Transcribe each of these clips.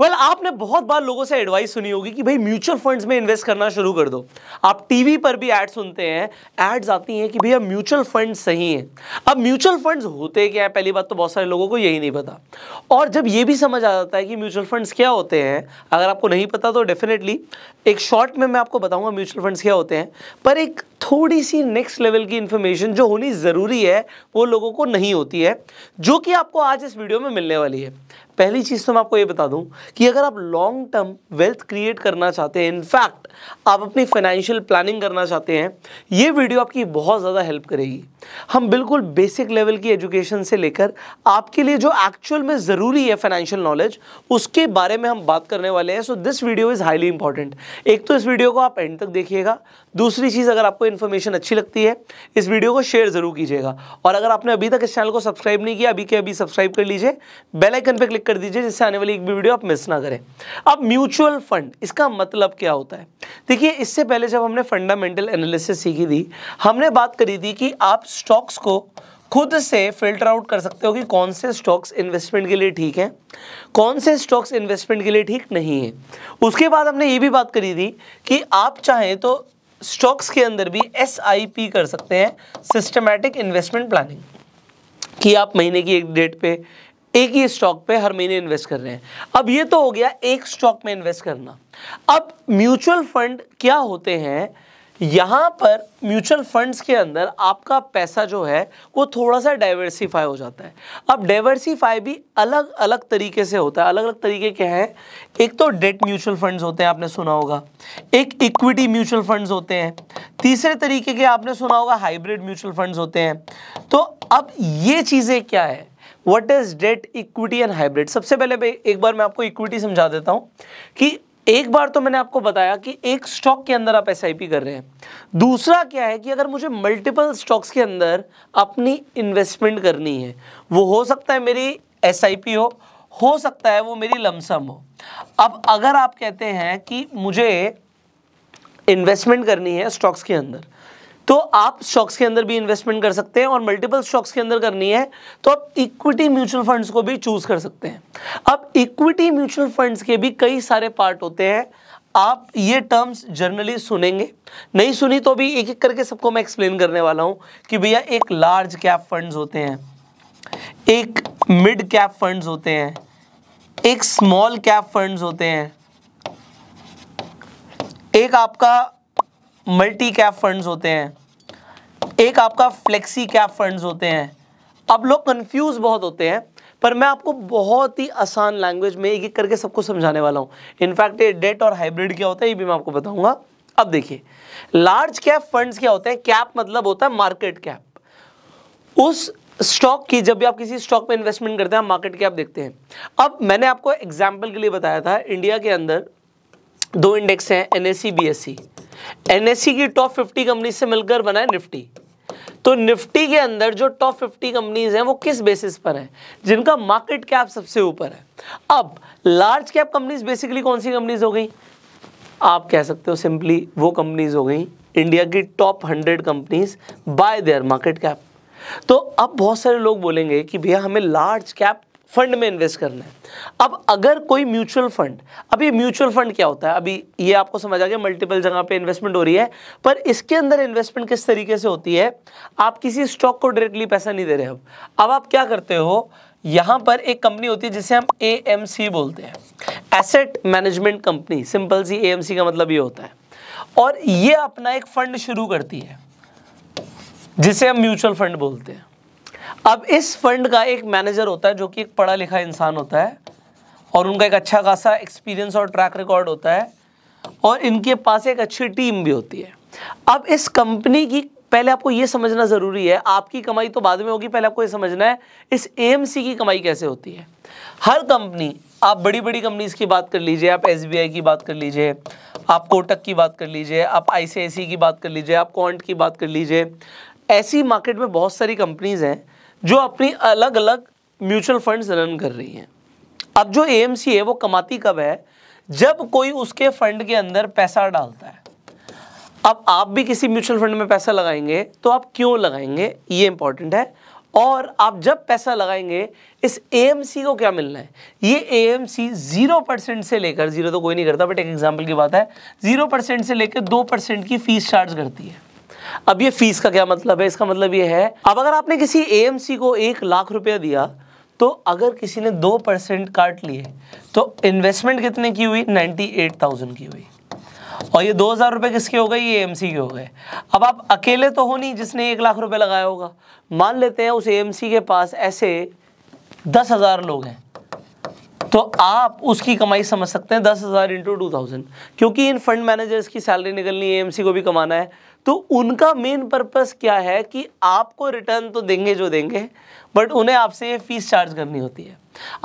Well well, आपने बहुत बार लोगों से एडवाइस सुनी होगी कि भाई म्यूचुअल फंड्स में इन्वेस्ट करना शुरू कर दो आप टीवी पर भी एड सुनते हैं एड्स आती हैं कि भैया म्यूचुअल फंड सही हैं अब म्यूचुअल फंड्स होते क्या है पहली बात तो बहुत सारे लोगों को यही नहीं पता और जब ये भी समझ आ जाता है कि म्यूचुअल फंड्स क्या होते हैं अगर आपको नहीं पता तो डेफिनेटली एक शॉर्ट में मैं आपको बताऊंगा म्यूचुअल फंड्स क्या होते हैं पर एक थोड़ी सी नेक्स्ट लेवल की इन्फॉर्मेशन जो होनी ज़रूरी है वो लोगों को नहीं होती है जो कि आपको आज इस वीडियो में मिलने वाली है पहली चीज़ तो मैं आपको ये बता दूं कि अगर आप लॉन्ग टर्म वेल्थ क्रिएट करना चाहते हैं इनफैक्ट आप अपनी फाइनेंशियल प्लानिंग करना चाहते हैं ये वीडियो आपकी बहुत ज़्यादा हेल्प करेगी हम बिल्कुल बेसिक लेवल की एजुकेशन से लेकर आपके लिए जो एक्चुअल में ज़रूरी है फाइनेंशियल नॉलेज उसके बारे में हम बात करने वाले हैं so this video is highly important एक तो इस वीडियो को आप एंड तक देखिएगा दूसरी चीज़ अगर आपको इन्फॉर्मेशन अच्छी लगती है इस वीडियो को शेयर ज़रूर कीजिएगा और अगर आपने अभी तक इस चैनल को सब्सक्राइब नहीं किया अभी के अभी सब्सक्राइब कर लीजिए बेल आइकन पर क्लिक कर दीजिए जिससे आने वाली एक भी वीडियो आप मिस ना करें अब म्यूचुअल फंड इसका मतलब क्या होता है देखिए इससे पहले जब हमने फंडामेंटल एनालिसिस सीखी थी हमने बात करी थी कि आप स्टॉक्स को खुद से फिल्टर आउट कर सकते हो कि कौन से स्टॉक्स इन्वेस्टमेंट के लिए ठीक हैं कौन से स्टॉक्स इन्वेस्टमेंट के लिए ठीक नहीं है उसके बाद हमने ये भी बात करी थी कि आप चाहें तो स्टॉक्स के अंदर भी एस कर सकते हैं सिस्टमेटिक इन्वेस्टमेंट प्लानिंग कि आप महीने की एक डेट पे एक ही स्टॉक पे हर महीने इन्वेस्ट कर रहे हैं अब ये तो हो गया एक स्टॉक में इन्वेस्ट करना अब म्यूचुअल फंड क्या होते हैं यहाँ पर म्यूचुअल फंड्स के अंदर आपका पैसा जो है वो थोड़ा सा डाइवर्सीफाई हो जाता है अब डाइवर्सीफाई भी अलग अलग तरीके से होता है अलग अलग तरीके क्या हैं एक तो डेट म्यूचुअल फंड्स होते हैं आपने सुना होगा एक इक्विटी म्यूचुअल फंड्स होते हैं तीसरे तरीके के आपने सुना होगा हाइब्रिड म्यूचुअल फंड्स होते हैं तो अब ये चीज़ें क्या है what is debt equity and hybrid सबसे पहले एक बार मैं आपको इक्विटी समझा देता हूँ कि एक बार तो मैंने आपको बताया कि एक स्टॉक के अंदर आप एस कर रहे हैं दूसरा क्या है कि अगर मुझे मल्टीपल स्टॉक्स के अंदर अपनी इन्वेस्टमेंट करनी है वो हो सकता है मेरी एस हो हो सकता है वो मेरी लमसम हो अब अगर आप कहते हैं कि मुझे इन्वेस्टमेंट करनी है स्टॉक्स के अंदर तो आप स्टॉक्स के अंदर भी इन्वेस्टमेंट कर सकते हैं और मल्टीपल स्टॉक्स के अंदर करनी है तो आप इक्विटी म्यूचुअल फंड्स को भी चूज कर सकते हैं अब इक्विटी म्यूचुअल फंड्स के भी कई सारे पार्ट होते हैं आप ये टर्म्स जनरली सुनेंगे नहीं सुनी तो भी एक एक करके सबको मैं एक्सप्लेन करने वाला हूँ कि भैया एक लार्ज कैप फंड्स होते हैं एक मिड कैप फंड्स होते हैं एक स्मॉल कैप फंड्स होते हैं एक आपका मल्टी कैप फंड्स होते हैं एक आपका फ्लेक्सी कैप फंड्स होते हैं अब लोग कंफ्यूज बहुत होते हैं पर मैं आपको बहुत ही आसान लैंग्वेज में एक एक करके सबको समझाने वाला हूँ इनफैक्ट ये डेट और हाइब्रिड क्या होता है ये भी मैं आपको बताऊंगा अब देखिए लार्ज कैप फंड्स क्या होते हैं कैप मतलब होता है मार्केट कैप उस स्टॉक की जब भी आप किसी स्टॉक में इन्वेस्टमेंट करते हैं मार्केट कैप देखते हैं अब मैंने आपको एग्जाम्पल के लिए बताया था इंडिया के अंदर दो इंडेक्स हैं एन एस सी की टॉप फिफ्टी कंपनी से मिलकर बना है निफ्टी तो निफ्टी के अंदर जो टॉप फिफ्टी कंपनीज हैं वो किस बेसिस पर हैं जिनका मार्केट कैप सबसे ऊपर है अब लार्ज कैप कंपनीज बेसिकली कौन सी कंपनीज हो गई आप कह सकते हो सिंपली वो कंपनीज हो गई इंडिया की top hundred companies by their market cap तो अब बहुत सारे लोग बोलेंगे कि भैया हमें लार्ज कैप फंड में इन्वेस्ट करना है अब अगर कोई म्यूचुअल फंड अभी म्यूचुअल फंड क्या होता है अभी ये आपको समझ आ गया मल्टीपल जगह पे इन्वेस्टमेंट हो रही है पर इसके अंदर इन्वेस्टमेंट किस तरीके से होती है आप किसी स्टॉक को डायरेक्टली पैसा नहीं दे रहे अब अब आप क्या करते हो यहां पर एक कंपनी होती है जिसे हम ए बोलते हैं एसेट मैनेजमेंट कंपनी सिंपल सी ए का मतलब ये होता है और ये अपना एक फंड शुरू करती है जिसे हम म्यूचुअल फंड बोलते हैं अब इस फंड का एक मैनेजर होता है जो कि एक पढ़ा लिखा इंसान होता है और उनका एक अच्छा खासा एक्सपीरियंस और ट्रैक रिकॉर्ड होता है और इनके पास एक अच्छी टीम भी होती है अब इस कंपनी की पहले आपको ये समझना ज़रूरी है आपकी कमाई तो बाद में होगी पहले आपको ये समझना है इस ए की कमाई कैसे होती है हर कंपनी आप बड़ी बड़ी कंपनीज़ की बात कर लीजिए आप एस की बात कर लीजिए आप कोटक की बात कर लीजिए आप आई की बात कर लीजिए आप कॉन्ट की बात कर लीजिए ऐसी मार्केट में बहुत सारी कंपनीज़ हैं जो अपनी अलग अलग म्यूचुअल फंड्स रन कर रही हैं अब जो एएमसी है वो कमाती कब है जब कोई उसके फंड के अंदर पैसा डालता है अब आप भी किसी म्यूचुअल फंड में पैसा लगाएंगे तो आप क्यों लगाएंगे ये इंपॉर्टेंट है और आप जब पैसा लगाएंगे इस एएमसी को क्या मिलना है ये एएमसी जीरो परसेंट से लेकर जीरो तो कोई नहीं करता बट एक एग्जांपल की बात है जीरो परसेंट से लेकर दो परसेंट की फीस चार्ज करती है अब ये फीस का क्या मतलब है इसका मतलब ये है अब अगर आपने किसी ए को एक लाख रुपया दिया तो अगर किसी ने दो परसेंट काट लिए तो इन्वेस्टमेंट कितने की हुई नाइन्टी एट थाउजेंड की हुई और ये दो हज़ार रुपये किसके हो गए ये एएमसी के हो गए अब आप अकेले तो हो नहीं जिसने एक लाख रुपये लगाया होगा मान लेते हैं उस ए के पास ऐसे दस हज़ार लोग हैं तो आप उसकी कमाई समझ सकते हैं दस हज़ार इंटू टू थाउजेंड क्योंकि इन फंड मैनेजर्स की सैलरी निकलनी है एमसी को भी कमाना है तो उनका मेन पर्पस क्या है कि आपको रिटर्न तो देंगे जो देंगे बट उन्हें आपसे ये फीस चार्ज करनी होती है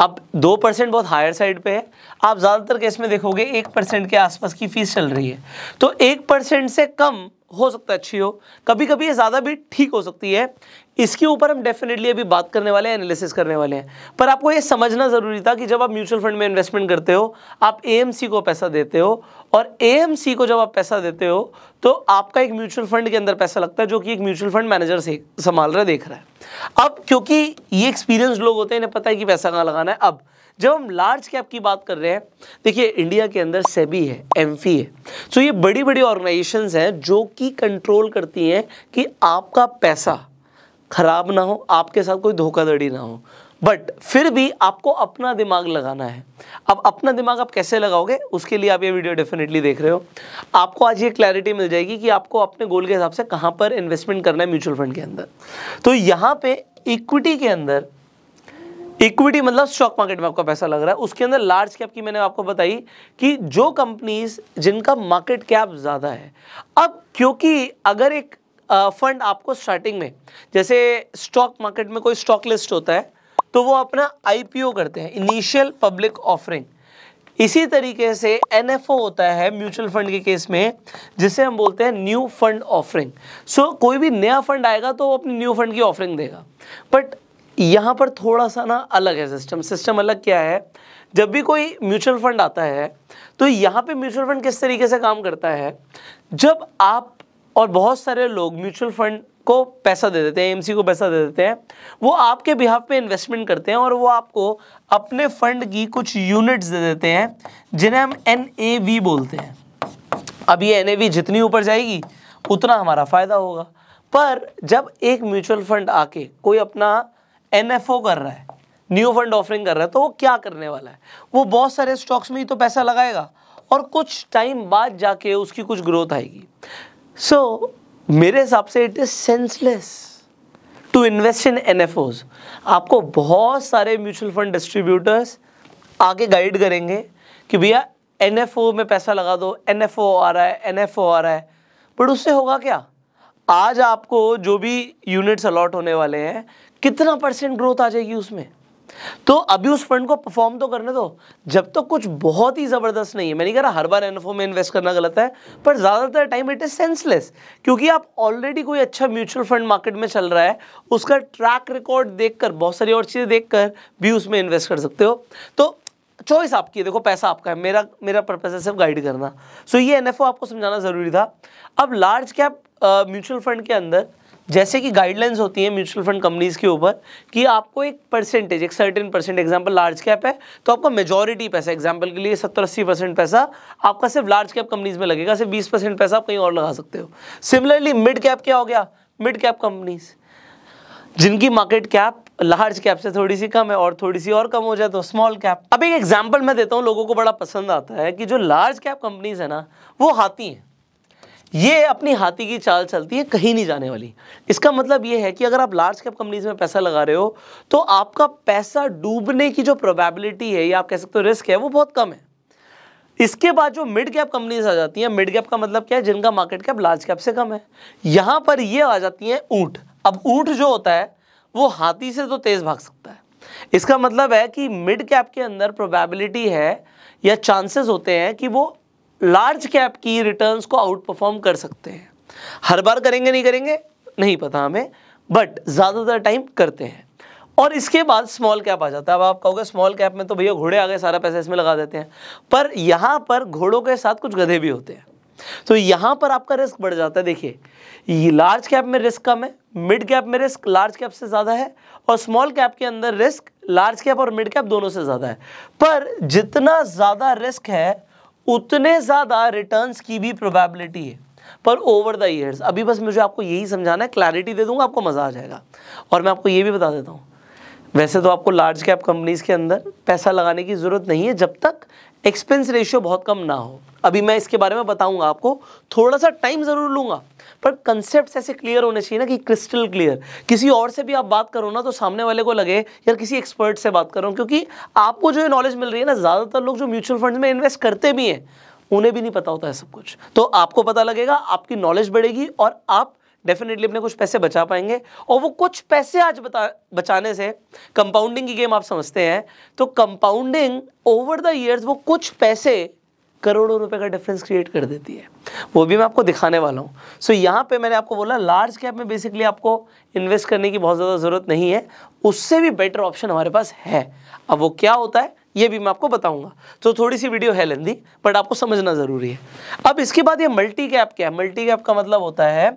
अब दो परसेंट बहुत हायर साइड पे है आप ज़्यादातर केस में देखोगे एक परसेंट के आसपास की फ़ीस चल रही है तो एक परसेंट से कम हो सकता है अच्छी हो कभी कभी ये ज़्यादा भी ठीक हो सकती है इसके ऊपर हम डेफिनेटली अभी बात करने वाले हैं एनालिसिस करने वाले हैं पर आपको ये समझना ज़रूरी था कि जब आप म्यूचुअल फंड में इन्वेस्टमेंट करते हो आप ए को पैसा देते हो और ए को जब आप पैसा देते हो तो आपका एक म्यूचुअल फंड के अंदर पैसा लगता है जो कि एक म्यूचुअल फंड मैनेजर से संभाल रहा है देख रहा है अब क्योंकि ये एक्सपीरियंस लोग होते हैं इन्हें पता है कि पैसा कहाँ लगाना है अब जब हम लार्ज कैप की बात कर रहे हैं देखिए इंडिया के अंदर सेबी है फी है सो ये बड़ी बड़ी ऑर्गेनाइजेशन हैं जो कि कंट्रोल करती हैं कि आपका पैसा खराब ना हो आपके साथ कोई धोखाधड़ी ना हो बट फिर भी आपको अपना दिमाग लगाना है अब अपना दिमाग आप कैसे लगाओगे उसके लिए आप ये वीडियो डेफिनेटली देख रहे हो आपको आज ये क्लैरिटी मिल जाएगी कि आपको अपने गोल के हिसाब से कहाँ पर इन्वेस्टमेंट करना है म्यूचुअल फंड के अंदर तो यहाँ पे इक्विटी के अंदर इक्विटी मतलब स्टॉक मार्केट में आपका पैसा लग रहा है उसके अंदर लार्ज कैप की मैंने आपको बताई कि जो कंपनीज जिनका मार्केट कैप ज़्यादा है अब क्योंकि अगर एक फंड आपको स्टार्टिंग में जैसे स्टॉक मार्केट में कोई स्टॉक लिस्ट होता है तो वो अपना आईपीओ करते हैं इनिशियल पब्लिक ऑफरिंग इसी तरीके से एन होता है म्यूचुअल फंड के केस में जिसे हम बोलते हैं न्यू फंड ऑफरिंग सो कोई भी नया फंड आएगा तो वो अपनी न्यू फंड की ऑफरिंग देगा बट यहाँ पर थोड़ा सा ना अलग है सिस्टम सिस्टम अलग क्या है जब भी कोई म्यूचुअल फंड आता है तो यहाँ पे म्यूचुअल फंड किस तरीके से काम करता है जब आप और बहुत सारे लोग म्यूचुअल फंड को पैसा दे देते हैं एमसी को पैसा दे देते हैं वो आपके बिहाफ पे इन्वेस्टमेंट करते हैं और वो आपको अपने फंड की कुछ यूनिट्स दे देते हैं जिन्हें हम एन बोलते हैं अब ये एन जितनी ऊपर जाएगी उतना हमारा फ़ायदा होगा पर जब एक म्यूचुअल फंड आके कोई अपना एनएफओ कर रहा है न्यू फंड ऑफरिंग कर रहा है तो वो क्या करने वाला है वो बहुत सारे स्टॉक्स में ही तो पैसा लगाएगा और कुछ टाइम बाद जाके उसकी कुछ ग्रोथ आएगी सो so, मेरे हिसाब से it is senseless to invest in an आपको बहुत सारे म्यूचुअल फंड डिस्ट्रीब्यूटर्स आगे गाइड करेंगे कि भैया एन में पैसा लगा दो एन आ रहा है एन आ रहा है बट उससे होगा क्या आज आपको जो भी यूनिट्स अलॉट होने वाले हैं कितना परसेंट ग्रोथ आ जाएगी उसमें तो अभी उस फंड को परफॉर्म तो करने दो जब तक तो कुछ बहुत ही ज़बरदस्त नहीं है मैं नहीं कह रहा हर बार एनएफओ में इन्वेस्ट करना गलत है पर ज़्यादातर टाइम इट इज़ सेंसलेस क्योंकि आप ऑलरेडी कोई अच्छा म्यूचुअल फंड मार्केट में चल रहा है उसका ट्रैक रिकॉर्ड देखकर बहुत सारी और चीज़ें देखकर भी उसमें इन्वेस्ट कर सकते हो तो चॉइस आपकी है देखो पैसा आपका है मेरा मेरा पर्पज है सिर्फ गाइड करना सो so, ये एनएफओ आपको समझाना ज़रूरी था अब लार्ज कैप म्यूचुअल फंड के अंदर जैसे कि गाइडलाइंस होती है म्यूचुअल फंड कंपनीज के ऊपर कि आपको एक परसेंटेज एक certain percent example large cap है तो आपका मेजॉरिटी पैसा एग्जाम्पल के लिए सत्तर अस्सी परसेंट पैसा आपका सिर्फ लार्ज कैप कंपनीज में लगेगा सिर्फ बीस परसेंट पैसा आप कहीं और लगा सकते हो सिमिलरली मिड कैप क्या हो गया मिड कैप कंपनीज जिनकी मार्केट कैप लार्ज कैप से थोड़ी सी कम है और थोड़ी सी और कम हो जाए तो स्मॉल कैप अब एक एग्जाम्पल मैं देता हूँ लोगों को बड़ा पसंद आता है कि जो लार्ज कैप कंपनीज है ना वो हाथी हैं ये अपनी हाथी की चाल चलती है कहीं नहीं जाने वाली इसका मतलब ये है कि अगर आप लार्ज कैप कंपनीज में पैसा लगा रहे हो तो आपका पैसा डूबने की जो प्रोबेबिलिटी है या आप कह सकते हो रिस्क है वो बहुत कम है इसके बाद जो मिड कैप कंपनीज आ जाती हैं मिड कैप का मतलब क्या है जिनका मार्केट कैप लार्ज कैप से कम है यहाँ पर ये आ जाती हैं ऊँट अब ऊँट जो होता है वो हाथी से तो तेज़ भाग सकता है इसका मतलब है कि मिड कैप के अंदर प्रोबेबिलिटी है या चांसेस होते हैं कि वो लार्ज कैप की रिटर्न्स को आउट परफॉर्म कर सकते हैं हर बार करेंगे नहीं करेंगे नहीं पता हमें बट ज़्यादातर टाइम करते हैं और इसके बाद स्मॉल कैप आ जाता है अब आप कहोगे स्मॉल कैप में तो भैया घोड़े आ गए सारा पैसा इसमें लगा देते हैं पर यहाँ पर घोड़ों के साथ कुछ गधे भी होते हैं तो यहाँ पर आपका रिस्क बढ़ जाता है देखिए ये लार्ज कैप में रिस्क कम है मिड कैप में रिस्क लार्ज कैप से ज़्यादा है और स्मॉल कैप के अंदर रिस्क लार्ज कैप और मिड कैप दोनों से ज़्यादा है पर जितना ज़्यादा रिस्क है उतने ज़्यादा रिटर्न्स की भी प्रोबेबिलिटी है पर ओवर द ईयर्स अभी बस मुझे आपको यही समझाना है क्लैरिटी दे दूंगा आपको मज़ा आ जाएगा और मैं आपको ये भी बता देता हूँ वैसे तो आपको लार्ज कैप कंपनीज़ के अंदर पैसा लगाने की ज़रूरत नहीं है जब तक एक्सपेंस रेशियो बहुत कम ना हो अभी मैं इसके बारे में बताऊंगा आपको थोड़ा सा टाइम ज़रूर लूंगा पर कंसेप्ट ऐसे क्लियर होने चाहिए ना कि क्रिस्टल क्लियर किसी और से भी आप बात करो ना तो सामने वाले को लगे यार किसी एक्सपर्ट से बात करो क्योंकि आपको जो नॉलेज मिल रही है ना ज़्यादातर लोग जो म्यूचुअल फंड में इन्वेस्ट करते भी हैं उन्हें भी नहीं पता होता है सब कुछ तो आपको पता लगेगा आपकी नॉलेज बढ़ेगी और आप डेफिनेटली अपने कुछ पैसे बचा पाएंगे और वो कुछ पैसे आज बता बचाने से कंपाउंडिंग की गेम आप समझते हैं तो कंपाउंडिंग ओवर द ईयर्स वो कुछ पैसे करोड़ों रुपए का डिफरेंस क्रिएट कर देती है वो भी मैं आपको दिखाने वाला हूँ सो so, यहाँ पे मैंने आपको बोला लार्ज कैप में बेसिकली आपको इन्वेस्ट करने की बहुत ज़्यादा ज़रूरत नहीं है उससे भी बेटर ऑप्शन हमारे पास है अब वो क्या होता है ये भी मैं आपको बताऊंगा तो थोड़ी सी वीडियो है लेंदी बट आपको समझना ज़रूरी है अब इसके बाद ये मल्टी कैप क्या है मल्टी कैप का मतलब होता है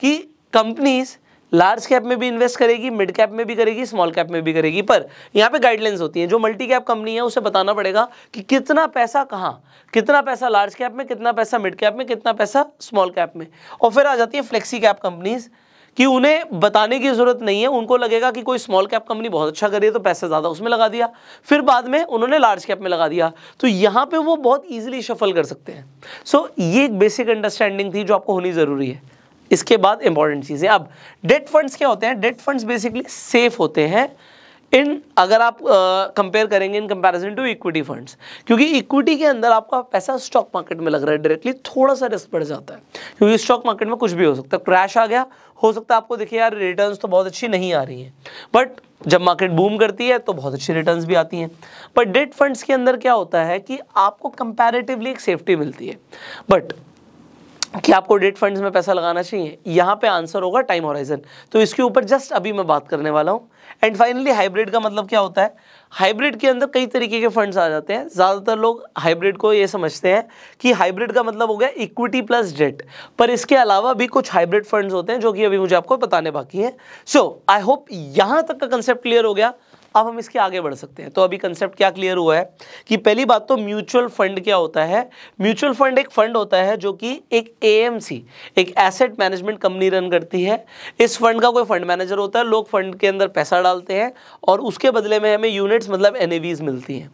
कि कंपनीज़ लार्ज कैप में भी इन्वेस्ट करेगी मिड कैप में भी करेगी स्मॉल कैप में भी करेगी पर यहाँ पे गाइडलाइंस होती हैं जो मल्टी कैप कंपनी है उसे बताना पड़ेगा कि कितना पैसा कहाँ कितना पैसा लार्ज कैप में कितना पैसा मिड कैप में कितना पैसा स्मॉल कैप में और फिर आ जाती है फ्लेक्सी कैप कंपनीज़ कि उन्हें बताने की ज़रूरत नहीं है उनको लगेगा कि कोई स्मॉल कैप कंपनी बहुत अच्छा कर रही है तो पैसे ज़्यादा उसमें लगा दिया फिर बाद में उन्होंने लार्ज कैप में लगा दिया तो यहां पर वो बहुत ईजिली शफल कर सकते हैं सो so, ये एक बेसिक अंडरस्टैंडिंग थी जो आपको होनी ज़रूरी है इसके बाद इंपॉर्टेंट चीज़ें अब डेट फंड्स क्या होते हैं डेट फंड्स बेसिकली सेफ होते हैं इन अगर आप कंपेयर uh, करेंगे in comparison to equity funds क्योंकि इक्विटी के अंदर आपका पैसा स्टॉक मार्केट में लग रहा है डायरेक्टली थोड़ा सा रिस्क बढ़ जाता है क्योंकि स्टॉक मार्केट में कुछ भी हो सकता है क्रैश आ गया हो सकता है आपको देखिए यार रिटर्न्स तो बहुत अच्छी नहीं आ रही हैं बट जब मार्केट बूम करती है तो बहुत अच्छी रिटर्न भी आती हैं बट डेट फंड्स के अंदर क्या होता है कि आपको कंपेरेटिवली एक सेफ्टी मिलती है बट कि आपको डेट फंड्स में पैसा लगाना चाहिए यहाँ पे आंसर होगा टाइम होराइजन तो इसके ऊपर जस्ट अभी मैं बात करने वाला हूँ एंड फाइनली हाइब्रिड का मतलब क्या होता है हाइब्रिड के अंदर कई तरीके के फंड्स आ जाते हैं ज़्यादातर लोग हाइब्रिड को ये समझते हैं कि हाइब्रिड का मतलब हो गया इक्विटी प्लस डेट पर इसके अलावा भी कुछ हाइब्रिड फंड्स होते हैं जो कि अभी मुझे आपको बताने बाकी हैं सो आई होप यहाँ तक का कंसेप्ट क्लियर हो गया अब हम इसके आगे बढ़ सकते हैं तो अभी कंसेप्ट क्या क्लियर हुआ है कि पहली बात तो म्यूचुअल फंड क्या होता है म्यूचुअल फंड एक फंड होता है जो कि एक ए एक एसेट मैनेजमेंट कंपनी रन करती है इस फंड का कोई फंड मैनेजर होता है लोग फंड के अंदर पैसा डालते हैं और उसके बदले में हमें यूनिट्स मतलब एन मिलती हैं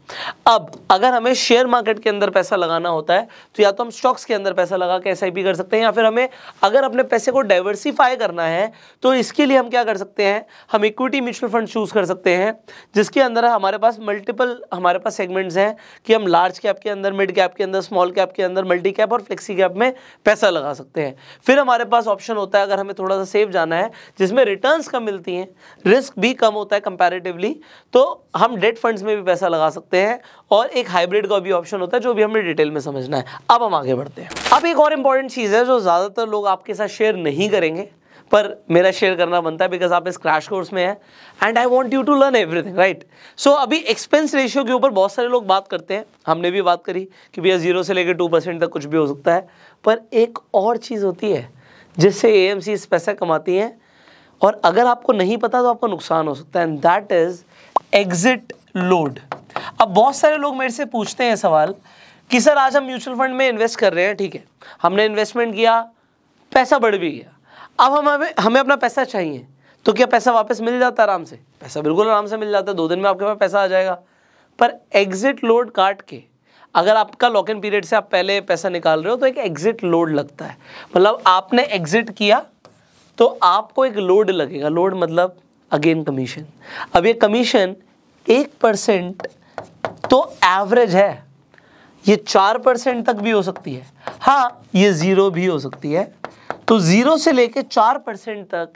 अब अगर हमें शेयर मार्केट के अंदर पैसा लगाना होता है तो या तो हम स्टॉक्स के अंदर पैसा लगा के एस कर सकते हैं या फिर हमें अगर अपने पैसे को डाइवर्सिफाई करना है तो इसके लिए हम क्या कर सकते हैं हम इक्विटी म्यूचुअल फंड चूज़ कर सकते हैं जिसके अंदर हमारे पास मल्टीपल हमारे पास सेगमेंट्स हैं कि हम लार्ज कैप के अंदर मिड कैप के अंदर स्मॉल कैप के अंदर मल्टी कैप और फ्लेक्सी कैप में पैसा लगा सकते हैं फिर हमारे पास ऑप्शन होता है अगर हमें थोड़ा सा सेफ जाना है जिसमें रिटर्न्स कम मिलती हैं रिस्क भी कम होता है कंपेरेटिवली तो हम डेट फंड्स में भी पैसा लगा सकते हैं और एक हाइब्रिड का भी ऑप्शन होता है जो भी हमें डिटेल में समझना है अब हम आगे बढ़ते हैं अब एक और इंपॉर्टेंट चीज़ है जो ज़्यादातर लोग आपके साथ शेयर नहीं करेंगे पर मेरा शेयर करना बनता है बिकॉज आप इस क्रैश कोर्स में है and I want you to learn everything right so अभी एक्सपेंस रेशियो के ऊपर बहुत सारे लोग बात करते हैं हमने भी बात करी कि भैया जीरो से लेकर टू परसेंट तक कुछ भी हो सकता है पर एक और चीज़ होती है जिससे ए एम पैसा कमाती हैं और अगर आपको नहीं पता तो आपको नुकसान हो सकता है and that is exit load अब बहुत सारे लोग मेरे से पूछते हैं सवाल कि सर आज हम म्यूचुअल फंड में इन्वेस्ट कर रहे हैं ठीक है हमने इन्वेस्टमेंट किया पैसा बढ़ भी गया अब हम हमें हमें अपना पैसा चाहिए तो क्या पैसा वापस मिल जाता है आराम से पैसा बिल्कुल आराम से मिल जाता है दो दिन में आपके पास पैसा आ जाएगा पर एग्जिट लोड काट के अगर आपका लॉक इन पीरियड से आप पहले पैसा निकाल रहे हो तो एक एग्जिट लोड लगता है मतलब आपने एग्जिट किया तो आपको एक लोड लगेगा लोड मतलब अगेन कमीशन अब ये कमीशन एक परसेंट तो एवरेज है ये चार परसेंट तक भी हो सकती है हाँ ये ज़ीरो भी हो सकती है तो ज़ीरो से लेके चार परसेंट तक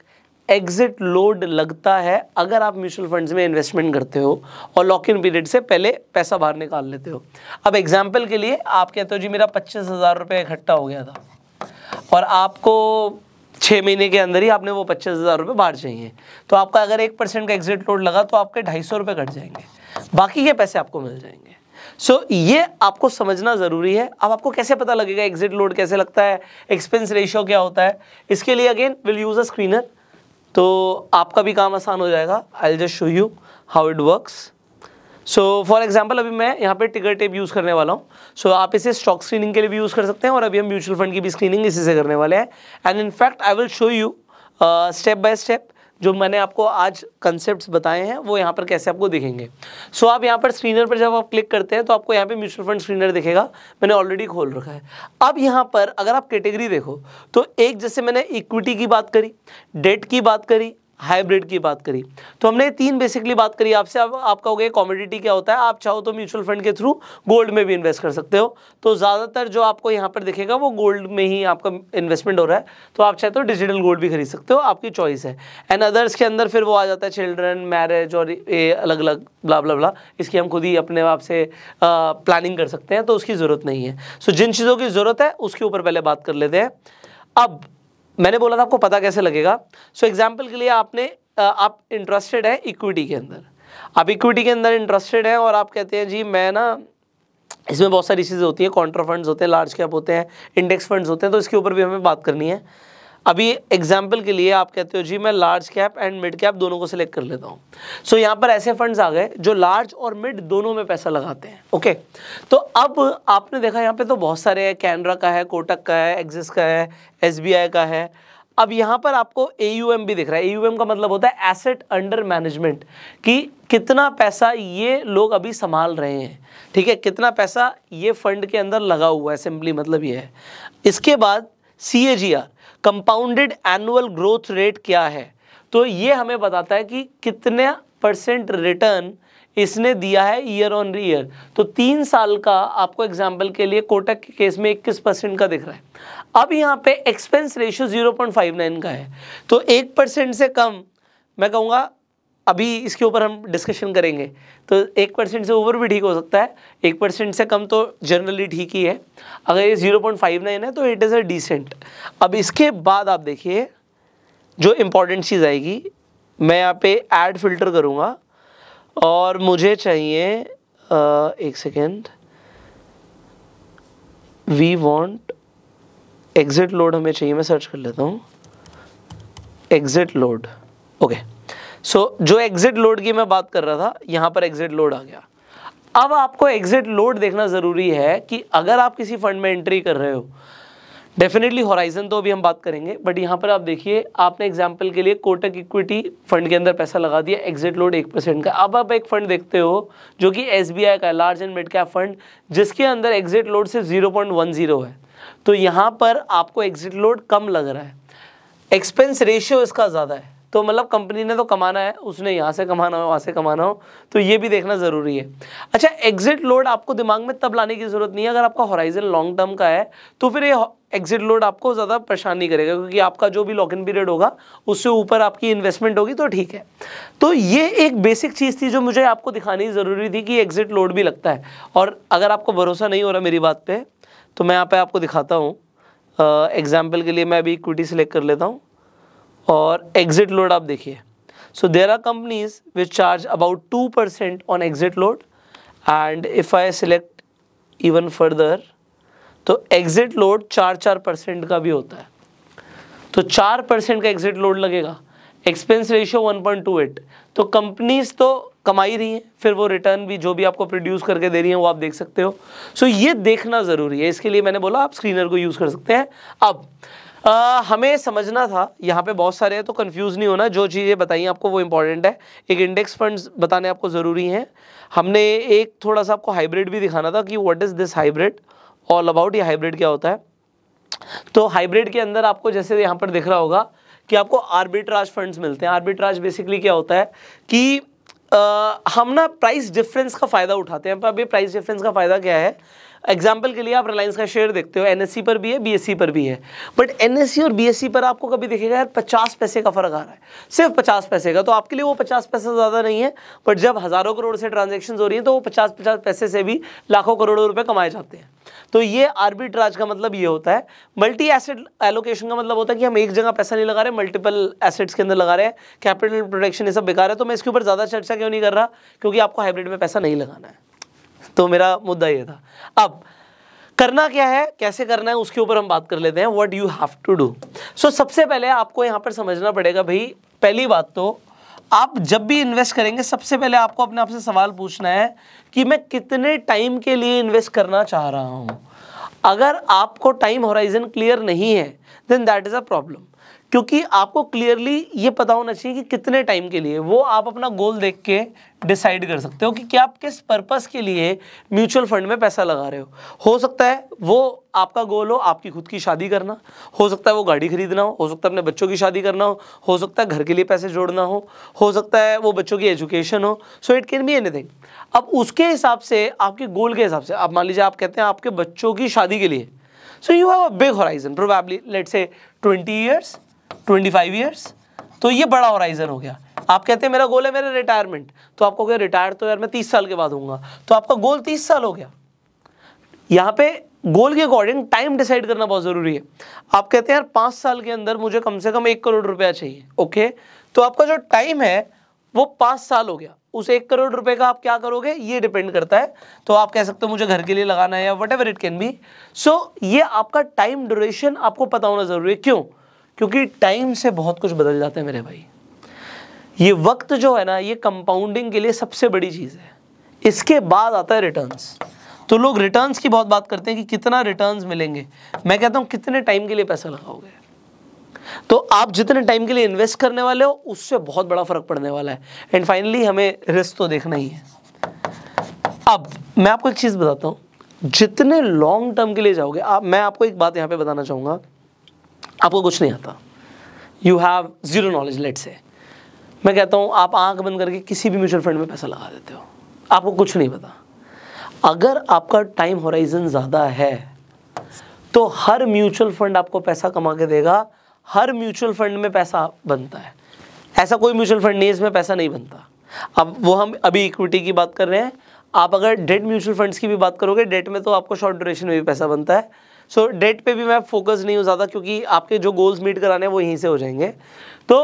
एग्जिट लोड लगता है अगर आप म्यूचुअल फंड्स में इन्वेस्टमेंट करते हो और लॉक इन पीरियड से पहले पैसा बाहर निकाल लेते हो अब एग्जाम्पल के लिए आप कहते हो जी मेरा पच्चीस हज़ार रुपये इकट्ठा हो गया था और आपको छः महीने के अंदर ही आपने वो पच्चीस हज़ार रुपये बाहर चाहिए तो आपका अगर एक परसेंट का एग्जिट लोड लगा तो आपके ढाई सौ रुपये कट जाएंगे बाकी के पैसे आपको मिल जाएंगे सो so, ये आपको समझना ज़रूरी है अब आपको कैसे पता लगेगा एग्जिट लोड कैसे लगता है एक्सपेंस रेशियो क्या होता है इसके लिए again will use a screener तो आपका भी काम आसान हो जाएगा I just show you how it works so for example अभी मैं यहाँ पे टिकर टेप यूज़ करने वाला हूँ सो so, आप इसे स्टॉक स्क्रीनिंग के लिए भी यूज़ कर सकते हैं और अभी हम म्यूचुअल फंड की भी स्क्रीनिंग इसी से करने वाले हैं and in fact I will show you step by step जो मैंने आपको आज कंसेप्ट बताए हैं वो यहाँ पर कैसे आपको दिखेंगे सो so, आप यहाँ पर स्क्रीनर पर जब आप क्लिक करते हैं तो आपको यहाँ पे म्यूचुअल फंड स्क्रीनर दिखेगा मैंने ऑलरेडी खोल रखा है अब यहाँ पर अगर आप कैटेगरी देखो तो एक जैसे मैंने इक्विटी की बात करी डेट की बात करी हाइब्रिड की बात करी तो हमने तीन बेसिकली बात करी आपसे अब आपका हो गया कॉमोडिटी क्या होता है आप चाहो तो म्यूचुअल फंड के थ्रू गोल्ड में भी इन्वेस्ट कर सकते हो तो ज़्यादातर जो आपको यहाँ पर दिखेगा वो गोल्ड में ही आपका इन्वेस्टमेंट हो रहा है तो आप चाहे तो डिजिटल गोल्ड भी खरीद सकते हो आपकी चॉइस है एंड अदर्स के अंदर फिर वो आ जाता है चिल्ड्रन मैरिज और ये अलग अलग ब्ला ब्ला ब्ला इसकी हम खुद ही अपने आप से प्लानिंग कर सकते हैं तो उसकी ज़रूरत नहीं है सो जिन चीज़ों की ज़रूरत है उसके ऊपर पहले बात कर लेते हैं अब मैंने बोला था आपको पता कैसे लगेगा सो so, एग्जाम्पल के लिए आपने आप इंटरेस्टेड हैं इक्विटी के अंदर आप इक्विटी के अंदर इंटरेस्टेड हैं और आप कहते हैं जी मैं ना इसमें बहुत सारी चीज़ें होती हैं कॉन्ट्रा फंड्स होते हैं लार्ज कैप होते हैं इंडेक्स फंड्स होते हैं तो इसके ऊपर भी हमें बात करनी है अभी एग्जाम्पल के लिए आप कहते हो जी मैं large cap and mid cap दोनों को सिलेक्ट कर लेता हूँ सो so, यहाँ पर ऐसे फंड्स आ गए जो लार्ज और मिड दोनों में पैसा लगाते हैं ओके okay? तो अब आपने देखा यहाँ पे तो बहुत सारे हैं कैनरा का है कोटक का है एक्सिस का है एस का है अब यहाँ पर आपको ए भी दिख रहा है ए का मतलब होता है एसेट अंडर मैनेजमेंट कि कितना पैसा ये लोग अभी संभाल रहे हैं ठीक है कितना पैसा ये फंड के अंदर लगा हुआ है सिंपली मतलब ये है इसके बाद C A G R compounded annual growth rate क्या है तो ये हमें बताता है कि कितने परसेंट रिटर्न इसने दिया है ईयर ऑन ईयर तो तीन साल का आपको एग्जाम्पल के लिए कोटक के केस में इक्कीस परसेंट का दिख रहा है अब यहाँ पे एक्सपेंस रेशियो 0.59 का है तो एक परसेंट से कम मैं कहूँगा अभी इसके ऊपर हम डिस्कशन करेंगे तो एक परसेंट से ओवर भी ठीक हो सकता है एक परसेंट से कम तो जनरली ठीक ही है अगर ये ज़ीरो पॉइंट फाइव नाइन है तो इट इज़ अ डिसेंट अब इसके बाद आप देखिए जो इम्पोर्टेंट चीज़ आएगी मैं यहाँ पे ऐड फिल्टर करूँगा और मुझे चाहिए आ, एक second we want exit load हमें चाहिए मैं सर्च कर लेता हूँ exit load okay okay. So so, जो एग्जिट लोड की मैं बात कर रहा था यहाँ पर एग्जिट लोड आ गया अब आपको एग्जिट लोड देखना ज़रूरी है कि अगर आप किसी फंड में एंट्री कर रहे हो डेफिनेटली होराइजन तो अभी हम बात करेंगे बट यहाँ पर आप देखिए आपने एग्जाम्पल के लिए कोटक इक्विटी फंड के अंदर पैसा लगा दिया एग्जिट लोड एक परसेंट का अब आप एक फंड देखते हो जो कि एस का large and mid cap fund जिसके अंदर एग्जिट लोड सिर्फ जीरो है तो यहाँ पर आपको एग्जिट लोड कम लग रहा है एक्सपेंस रेशियो इसका ज़्यादा है तो मतलब कंपनी ने तो कमाना है उसने यहाँ से कमाना हो वहाँ से कमाना हो तो ये भी देखना ज़रूरी है अच्छा एग्जिट लोड आपको दिमाग में तब लाने की ज़रूरत नहीं है अगर आपका हॉराइजन लॉन्ग टर्म का है तो फिर ये एग्जिट लोड आपको ज़्यादा परेशान नहीं करेगा क्योंकि आपका जो भी लॉक इन पीरियड होगा उससे ऊपर आपकी इन्वेस्टमेंट होगी तो ठीक है तो ये एक बेसिक चीज़ थी जो मुझे आपको दिखानी ज़रूरी थी कि एग्जिट लोड भी लगता है और अगर आपको भरोसा नहीं हो रहा मेरी बात पर तो मैं यहाँ पर आपको दिखाता हूँ एग्जाम्पल के लिए मैं अभी इक्विटी सेलेक्ट कर लेता हूँ और एग्जिट लोड आप देखिए so there are companies which charge about two percent on exit load and if I select even further तो एग्जिट लोड चार चार परसेंट का भी होता है तो चार परसेंट का एग्जिट लोड लगेगा expense ratio one point two eight तो कंपनीज तो कमा ही रही हैं फिर वो रिटर्न भी जो भी आपको प्रोड्यूस करके दे रही हैं वो आप देख सकते हो सो so, ये देखना ज़रूरी है इसके लिए मैंने बोला आप स्क्रीनर को यूज़ कर सकते हैं अब आ, हमें समझना था यहाँ पे बहुत सारे हैं तो कंफ्यूज नहीं होना जो चीज़ें बताइए आपको वो इंपॉर्टेंट है एक इंडेक्स फंड्स बताने आपको ज़रूरी हैं हमने एक थोड़ा सा आपको हाइब्रिड भी दिखाना था कि what is this hybrid all about ये हाइब्रिड क्या होता है तो हाइब्रिड के अंदर आपको जैसे यहाँ पर दिख रहा होगा कि आपको आर्बिट्राज फंड्स मिलते हैं आर्बिट्राज बेसिकली क्या होता है कि आ, हम ना प्राइस डिफरेंस का फ़ायदा उठाते हैं पर अभी प्राइस डिफरेंस का फ़ायदा क्या है एग्जाम्पल के लिए आप रिलायंस का शेयर देखते हो एनएससी पर भी है बीएससी पर भी है बट एनएससी और बीएससी पर आपको कभी देखेगा यार पचास पैसे का फ़र्क आ रहा है सिर्फ पचास पैसे का तो आपके लिए वो पचास पैसा ज़्यादा नहीं है बट जब हज़ारों करोड़ से ट्रांजेक्शन हो रही हैं तो वो पचास पचास पैसे से भी लाखों करोड़ों रुपये कमाए जाते हैं तो ये आर्बिट्राज का मतलब ये होता है मल्टी एसेट एलोकेशन का मतलब होता है कि हम एक जगह पैसा नहीं लगा रहे मल्टीपल एसेट्स के अंदर लगा रहे हैं कैपिटल प्रोटेक्शन ये सब बेकार है तो मैं इसके ऊपर ज़्यादा चर्चा क्यों नहीं कर रहा क्योंकि आपको हाइब्रिड में पैसा नहीं लगाना है तो मेरा मुद्दा ये था अब करना क्या है कैसे करना है उसके ऊपर हम बात कर लेते हैं what you have to do so सबसे पहले आपको यहाँ पर समझना पड़ेगा भाई पहली बात तो आप जब भी इन्वेस्ट करेंगे सबसे पहले आपको अपने आप से सवाल पूछना है कि मैं कितने टाइम के लिए इन्वेस्ट करना चाह रहा हूँ अगर आपको टाइम होराइजन क्लियर नहीं है then that is a problem क्योंकि आपको क्लियरली ये पता होना चाहिए कि कितने टाइम के लिए वो आप अपना गोल देख के डिसाइड कर सकते हो कि क्या आप किस पर्पस के लिए म्यूचुअल फंड में पैसा लगा रहे हो हो सकता है वो आपका गोल हो आपकी खुद की शादी करना हो सकता है वो गाड़ी खरीदना हो हो सकता है अपने बच्चों की शादी करना हो हो सकता है घर के लिए पैसे जोड़ना हो हो सकता है वो बच्चों की एजुकेशन हो so it can be anything अब उसके हिसाब से आपके गोल के हिसाब से आप मान लीजिए आप कहते हैं आपके बच्चों की शादी के लिए so you have a big horizon probably let's say twenty years twenty five years तो ये बड़ा होराइजन हो गया आप कहते हैं मेरा गोल है मेरा रिटायरमेंट तो आपको क्या रिटायर तो यार मैं तीस साल के बाद हूँगा तो आपका गोल तीस साल हो गया यहाँ पे गोल के अकॉर्डिंग टाइम डिसाइड करना बहुत ज़रूरी है आप कहते हैं यार पाँच साल के अंदर मुझे कम से कम एक करोड़ रुपया चाहिए ओके तो आपका जो टाइम है वो पाँच साल हो गया उस एक करोड़ रुपए का आप क्या करोगे ये डिपेंड करता है तो आप कह सकते हो मुझे घर के लिए लगाना है या whatever it can be so ये आपका टाइम ड्यूरेशन आपको पता होना ज़रूरी है क्यों क्योंकि टाइम से बहुत कुछ बदल जाता है मेरे भाई ये वक्त जो है ना ये कंपाउंडिंग के लिए सबसे बड़ी चीज़ है इसके बाद आता है रिटर्न्स तो लोग रिटर्न्स की बहुत बात करते हैं कि कितना रिटर्न्स मिलेंगे मैं कहता हूँ कितने टाइम के लिए पैसा लगाओगे तो आप जितने टाइम के लिए इन्वेस्ट करने वाले हो उससे बहुत बड़ा फर्क पड़ने वाला है एंड फाइनली हमें रिस्क तो देखना ही है अब मैं आपको एक चीज़ बताता हूँ जितने लॉन्ग टर्म के लिए जाओगे आप मैं आपको एक बात यहाँ पे बताना चाहूँगा आपको कुछ नहीं आता you have zero knowledge let's say मैं कहता हूँ आप आंख बंद करके किसी भी म्यूचुअल फंड में पैसा लगा देते हो आपको कुछ नहीं पता अगर आपका टाइम होराइजन ज़्यादा है तो हर म्यूचुअल फंड आपको पैसा कमा के देगा हर म्यूचुअल फंड में पैसा बनता है ऐसा कोई म्यूचुअल फंड नहीं है इसमें पैसा नहीं बनता अब वो हम अभी इक्विटी की बात कर रहे हैं आप अगर डेट म्यूचुअल फंड्स की भी बात करोगे डेट में तो आपको शॉर्ट ड्यूरेशन में भी पैसा बनता है सो डेट पे भी मैं फोकस नहीं हूँ ज़्यादा क्योंकि आपके जो गोल्स मीट कराने हैं वो यहीं से हो जाएंगे तो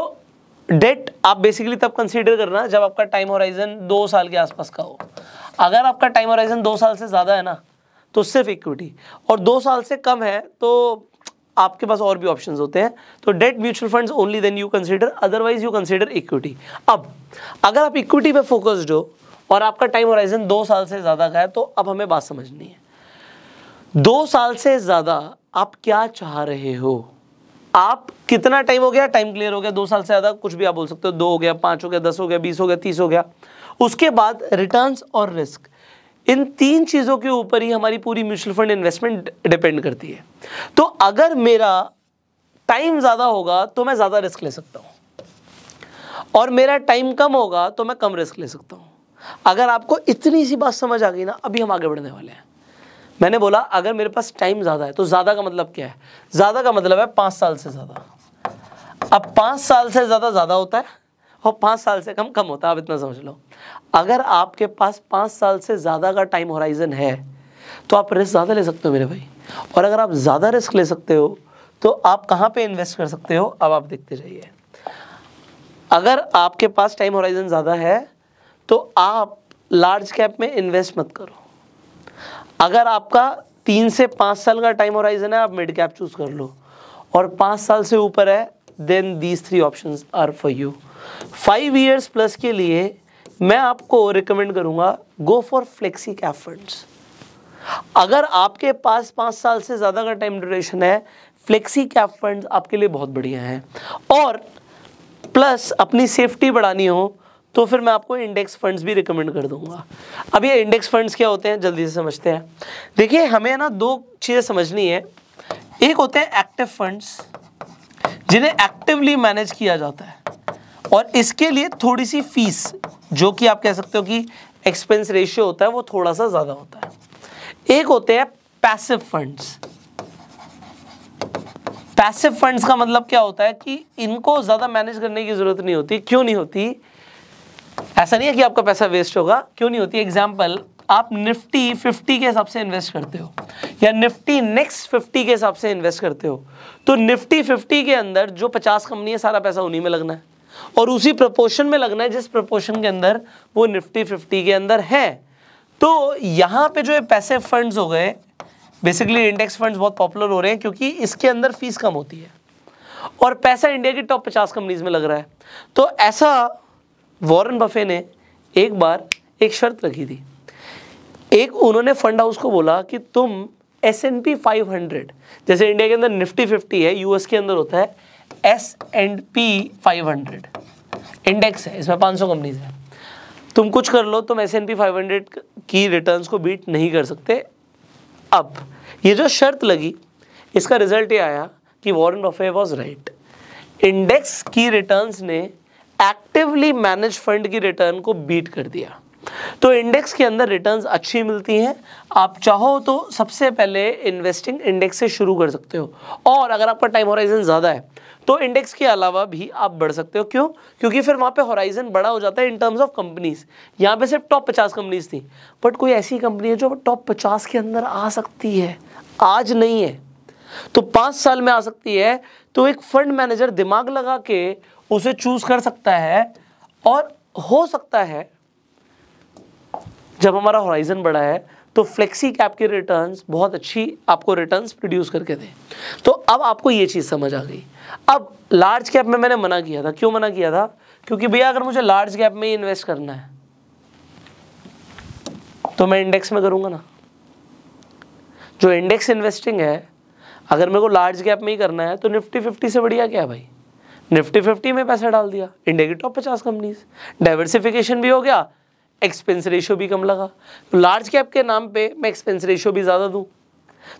डेट आप बेसिकली तब कंसीडर करना जब आपका टाइम होराइजन दो साल के आसपास का हो अगर आपका टाइम होराइजन दो साल से ज़्यादा है ना तो सिर्फ इक्विटी और दो साल से कम है तो आपके पास और भी ऑप्शन होते हैं तो debt mutual fund only then you consider otherwise you consider equity अब अगर आप इक्विटी पर फोकस्ड हो और आपका टाइम होराइजन दो साल से ज़्यादा का है तो अब हमें बात समझनी है दो साल से ज़्यादा आप क्या चाह रहे हो आप कितना टाइम हो गया टाइम क्लियर हो गया दो साल से ज़्यादा कुछ भी आप बोल सकते हो दो हो गया पाँच हो गया दस हो गया बीस हो गया तीस हो गया उसके बाद रिटर्न और रिस्क इन तीन चीज़ों के ऊपर ही हमारी पूरी म्यूचुअल फंड इन्वेस्टमेंट डिपेंड करती है तो अगर मेरा टाइम ज़्यादा होगा तो मैं ज़्यादा रिस्क ले सकता हूँ और मेरा टाइम कम होगा तो मैं कम रिस्क ले सकता हूँ अगर आपको इतनी सी बात समझ आ गई ना अभी हम आगे बढ़ने वाले हैं मैंने बोला अगर मेरे पास टाइम ज़्यादा है तो ज़्यादा का मतलब क्या है ज़्यादा का मतलब है पाँच साल से ज़्यादा अब पाँच साल से ज़्यादा ज़्यादा होता है और पाँच साल से कम कम होता है आप इतना समझ लो अगर आपके पास पाँच साल से ज़्यादा का टाइम होराइज़न है तो आप रिस्क ज़्यादा ले सकते हो मेरे भाई और अगर आप ज़्यादा रिस्क ले सकते हो तो आप कहाँ पे इन्वेस्ट कर सकते हो अब आप देखते जाइए अगर आपके पास टाइम होराइजन ज़्यादा है तो आप लार्ज कैप में इन्वेस्ट मत करो अगर आपका तीन से पाँच साल का टाइम होराइजन है आप मिड कैप चूज कर लो और पाँच साल से ऊपर है then these three option are for you five years plus के लिए मैं आपको रिकमेंड करूँगा go for flexi cap funds अगर आपके पास पाँच साल से ज़्यादा का टाइम ड्यूरेशन है फ्लेक्सी कैप फंड आपके लिए बहुत बढ़िया हैं और प्लस अपनी सेफ्टी बढ़ानी हो तो फिर मैं आपको इंडेक्स फंड्स भी रिकमेंड कर दूंगा अब ये इंडेक्स फंड्स क्या होते हैं जल्दी से समझते हैं देखिए हमें ना दो चीज़ें समझनी है एक होते हैं एक्टिव फंड्स जिन्हें एक्टिवली मैनेज किया जाता है और इसके लिए थोड़ी सी फीस जो कि आप कह सकते हो कि एक्सपेंस रेशियो होता है वो थोड़ा सा ज़्यादा होता है एक होते हैं पैसिव फंड्स पैसिव फंड्स का मतलब क्या होता है कि इनको ज़्यादा मैनेज करने की ज़रूरत नहीं होती क्यों नहीं होती ऐसा नहीं है कि आपका पैसा वेस्ट होगा क्यों नहीं होती एग्जाम्पल आप निफ्टी 50 के हिसाब से इन्वेस्ट करते हो या निफ्टी नेक्स्ट 50 के हिसाब से इन्वेस्ट करते हो तो निफ्टी 50 के अंदर जो 50 कंपनी है सारा पैसा उन्हीं में लगना है और उसी प्रपोर्शन में लगना है जिस प्रपोर्शन के अंदर वो निफ्टी 50 के अंदर है तो यहाँ पे जो पैसे फंड्स हो गए बेसिकली इंडेक्स फंड्स बहुत पॉपुलर हो रहे हैं क्योंकि इसके अंदर फीस कम होती है और पैसा इंडिया की टॉप पचास कंपनीज में लग रहा है तो ऐसा वॉरेन बफे ने एक बार एक शर्त रखी थी एक उन्होंने फंड हाउस को बोला कि तुम S and P five hundred जैसे इंडिया के अंदर निफ्टी फिफ्टी है यूएस के अंदर होता है S and P five hundred index है इसमें पाँच सौ कंपनीज है तुम कुछ कर लो तुम S and P five hundred की रिटर्न को बीट नहीं कर सकते अब ये जो शर्त लगी इसका रिजल्ट ये आया कि Warren Buffett was right index की रिटर्न्स ने एक्टिवली मैनेज फंड की रिटर्न को बीट कर दिया तो इंडेक्स के अंदर रिटर्न्स अच्छी मिलती हैं आप चाहो तो सबसे पहले इन्वेस्टिंग इंडेक्स से शुरू कर सकते हो और अगर आपका टाइम होराइजन ज़्यादा है तो इंडेक्स के अलावा भी आप बढ़ सकते हो क्यों क्योंकि फिर वहां पे होराइजन बड़ा हो जाता है इन टर्म्स ऑफ कंपनीज यहां पे सिर्फ टॉप पचास कंपनीज थी बट कोई ऐसी कंपनी है जो टॉप पचास के अंदर आ सकती है आज नहीं है तो पांच साल में आ सकती है तो एक फंड मैनेजर दिमाग लगा के उसे चूज कर सकता है और हो सकता है जब हमारा हॉराइजन बड़ा है तो फ्लेक्सी कैप के रिटर्न्स बहुत अच्छी आपको रिटर्न्स प्रोड्यूस करके दें तो अब आपको ये चीज़ समझ आ गई अब लार्ज कैप में मैंने मना किया था क्यों मना किया था क्योंकि भैया अगर मुझे लार्ज कैप में इन्वेस्ट करना है तो मैं इंडेक्स में करूँगा ना जो इंडेक्स इन्वेस्टिंग है अगर मेरे को लार्ज कैप में ही करना है तो निफ्टी फिफ्टी से बढ़िया क्या भाई निफ्टी फिफ्टी में पैसा डाल दिया इंडिया की टॉप पचास कंपनीज डाइवर्सिफिकेशन भी हो गया एक्सपेंस रेशियो भी कम लगा तो लार्ज कैप के नाम पे मैं एक्सपेंस रेशियो भी ज़्यादा दूँ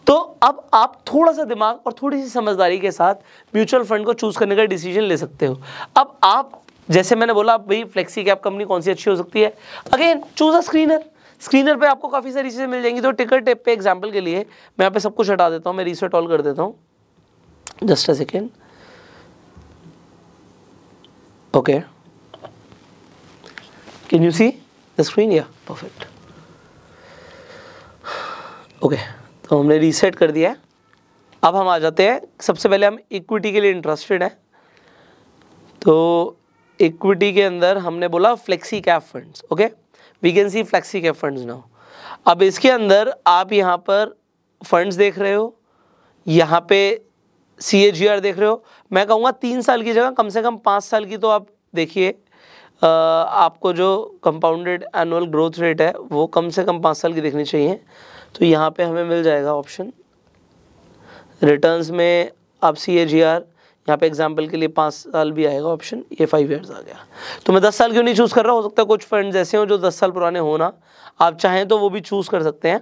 तो अब आप थोड़ा सा दिमाग और थोड़ी सी समझदारी के साथ म्यूचुअल फंड को चूज़ करने का डिसीजन ले सकते हो अब आप जैसे मैंने बोला भाई फ्लेक्सी कैप कंपनी कौन सी अच्छी हो सकती है again choose a screener screener पे आपको काफ़ी सारी चीज़ें मिल जाएंगी तो टिकट टेप पे एग्जाम्पल के लिए मैं यहाँ पे सब कुछ हटा देता हूँ मैं रिसेट ऑल कर देता हूँ just a second okay can you see the screen yeah perfect okay तो हमने रीसेट कर दिया है अब हम आ जाते हैं सबसे पहले हम इक्विटी के लिए इंटरेस्टेड हैं तो इक्विटी के अंदर हमने बोला flexi cap funds okay we can see flexi cap funds now अब इसके अंदर आप यहाँ पर फंड्स देख रहे हो यहाँ पे सी ए जी आर देख रहे हो मैं कहूँगा तीन साल की जगह कम से कम पाँच साल की तो आप देखिए आपको जो कंपाउंडेड एनुअल ग्रोथ रेट है वो कम से कम पाँच साल की देखनी चाहिए तो यहाँ पे हमें मिल जाएगा ऑप्शन रिटर्न्स में आप सी ए जी आर यहाँ पे एग्जाम्पल के लिए पाँच साल भी आएगा ऑप्शन ये फाइव ईयर्स आ गया तो मैं दस साल क्यों नहीं चूज़ कर रहा हो सकता है कुछ फंड ऐसे हों जो दस साल पुराने होना आप चाहें तो वो भी चूज़ कर सकते हैं